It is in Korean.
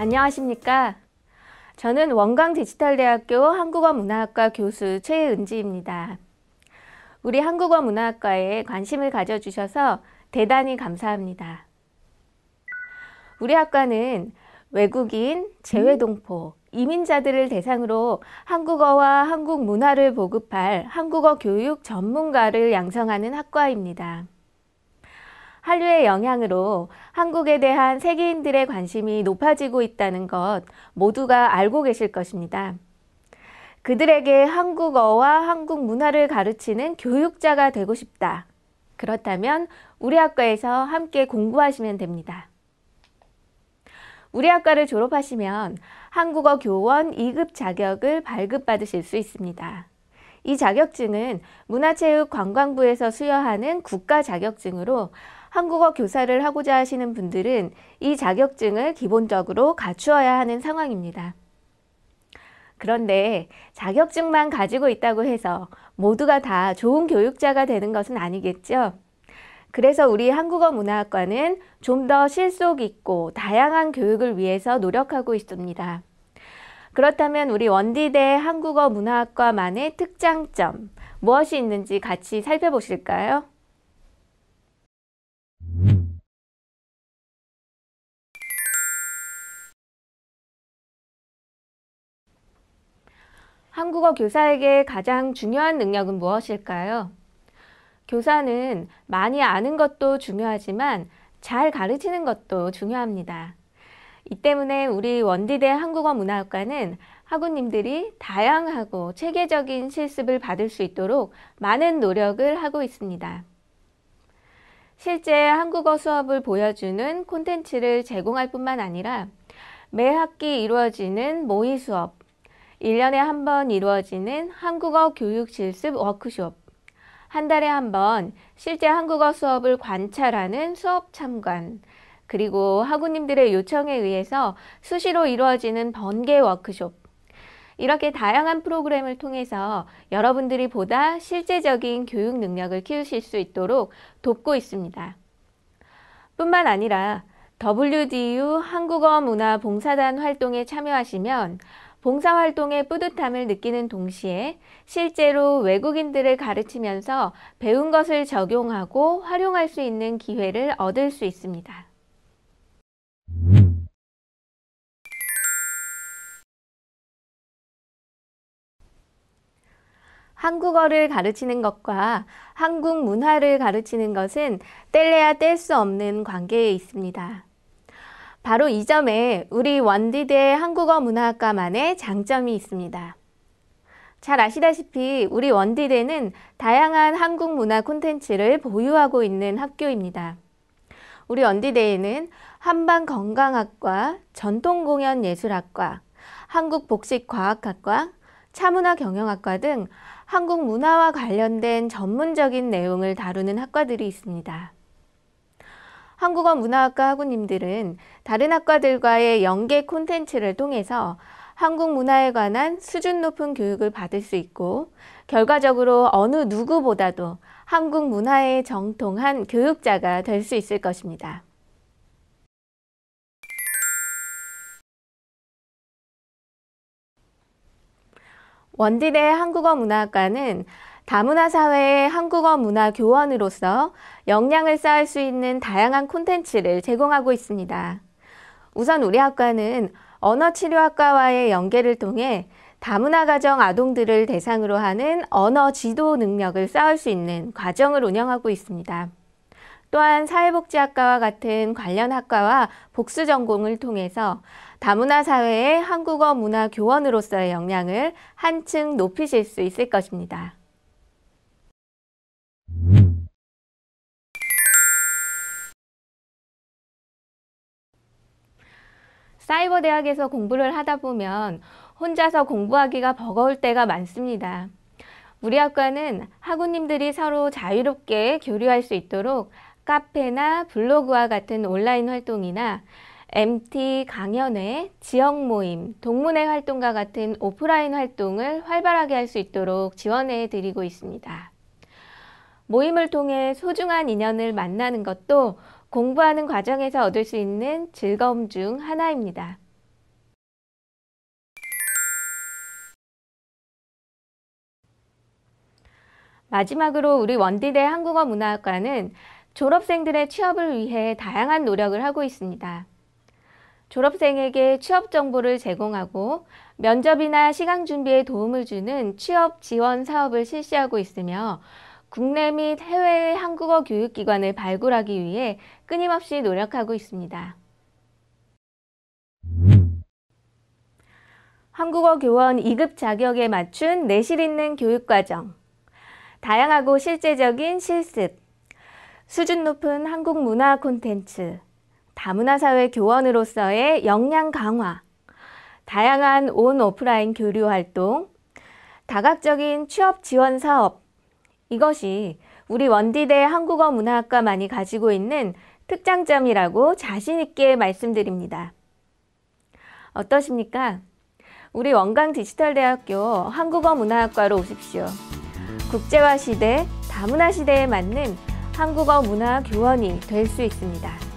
안녕하십니까. 저는 원광디지털대학교 한국어문화학과 교수 최은지입니다. 우리 한국어문화학과에 관심을 가져주셔서 대단히 감사합니다. 우리 학과는 외국인, 재외동포, 이민자들을 대상으로 한국어와 한국 문화를 보급할 한국어 교육 전문가를 양성하는 학과입니다. 한류의 영향으로 한국에 대한 세계인들의 관심이 높아지고 있다는 것 모두가 알고 계실 것입니다. 그들에게 한국어와 한국 문화를 가르치는 교육자가 되고 싶다. 그렇다면 우리 학과에서 함께 공부하시면 됩니다. 우리 학과를 졸업하시면 한국어 교원 2급 자격을 발급받으실 수 있습니다. 이 자격증은 문화체육관광부에서 수여하는 국가 자격증으로 한국어 교사를 하고자 하시는 분들은 이 자격증을 기본적으로 갖추어야 하는 상황입니다. 그런데 자격증만 가지고 있다고 해서 모두가 다 좋은 교육자가 되는 것은 아니겠죠? 그래서 우리 한국어 문화학과는 좀 더 실속 있고 다양한 교육을 위해서 노력하고 있습니다. 그렇다면 우리 원디대 한국어 문화학과만의 특장점, 무엇이 있는지 같이 살펴보실까요? 한국어 교사에게 가장 중요한 능력은 무엇일까요? 교사는 많이 아는 것도 중요하지만 잘 가르치는 것도 중요합니다. 이 때문에 우리 원디대 한국어 문화학과는 학우님들이 다양하고 체계적인 실습을 받을 수 있도록 많은 노력을 하고 있습니다. 실제 한국어 수업을 보여주는 콘텐츠를 제공할 뿐만 아니라 매 학기 이루어지는 모의 수업, 1년에 한 번 이루어지는 한국어 교육 실습 워크숍, 한 달에 한 번 실제 한국어 수업을 관찰하는 수업 참관, 그리고 학우님들의 요청에 의해서 수시로 이루어지는 번개 워크숍, 이렇게 다양한 프로그램을 통해서 여러분들이 보다 실제적인 교육 능력을 키우실 수 있도록 돕고 있습니다. 뿐만 아니라 WDU 한국어 문화 봉사단 활동에 참여하시면 봉사활동의 뿌듯함을 느끼는 동시에 실제로 외국인들을 가르치면서 배운 것을 적용하고 활용할 수 있는 기회를 얻을 수 있습니다. 한국어를 가르치는 것과 한국 문화를 가르치는 것은 뗄래야 뗄 수 없는 관계에 있습니다. 바로 이 점에 우리 원디대 한국어 문화학과만의 장점이 있습니다. 잘 아시다시피 우리 원디대는 다양한 한국 문화 콘텐츠를 보유하고 있는 학교입니다. 우리 원디대에는 한방건강학과, 전통공연예술학과, 한국복식과학학과, 차문화경영학과 등 한국 문화와 관련된 전문적인 내용을 다루는 학과들이 있습니다. 한국어 문화학과 학우님들은 다른 학과들과의 연계 콘텐츠를 통해서 한국 문화에 관한 수준 높은 교육을 받을 수 있고 결과적으로 어느 누구보다도 한국 문화에 정통한 교육자가 될 수 있을 것입니다. 원디대 한국어 문화학과는 다문화 사회의 한국어 문화 교원으로서 역량을 쌓을 수 있는 다양한 콘텐츠를 제공하고 있습니다. 우선 우리 학과는 언어치료학과와의 연계를 통해 다문화 가정 아동들을 대상으로 하는 언어 지도 능력을 쌓을 수 있는 과정을 운영하고 있습니다. 또한 사회복지학과와 같은 관련 학과와 복수 전공을 통해서 다문화 사회의 한국어 문화 교원으로서의 역량을 한층 높이실 수 있을 것입니다. 사이버 대학에서 공부를 하다 보면 혼자서 공부하기가 버거울 때가 많습니다. 우리 학과는 학우님들이 서로 자유롭게 교류할 수 있도록 카페나 블로그와 같은 온라인 활동이나 MT 강연회, 지역 모임, 동문회 활동과 같은 오프라인 활동을 활발하게 할 수 있도록 지원해 드리고 있습니다. 모임을 통해 소중한 인연을 만나는 것도 공부하는 과정에서 얻을 수 있는 즐거움 중 하나입니다. 마지막으로 우리 원디대 한국어 문화학과는 졸업생들의 취업을 위해 다양한 노력을 하고 있습니다. 졸업생에게 취업 정보를 제공하고 면접이나 시강 준비에 도움을 주는 취업 지원 사업을 실시하고 있으며 국내 및 해외의 한국어 교육기관을 발굴하기 위해 끊임없이 노력하고 있습니다. 한국어 교원 2급 자격에 맞춘 내실 있는 교육과정 다양하고 실제적인 실습 수준 높은 한국 문화 콘텐츠 다문화 사회 교원으로서의 역량 강화 다양한 온 오프라인 교류 활동 다각적인 취업 지원 사업 이것이 우리 원디대 한국어 문화학과만이 가지고 있는 특장점이라고 자신있게 말씀드립니다. 어떠십니까? 우리 원광 디지털대학교 한국어 문화학과로 오십시오. 국제화 시대, 다문화 시대에 맞는 한국어 문화 교원이 될 수 있습니다.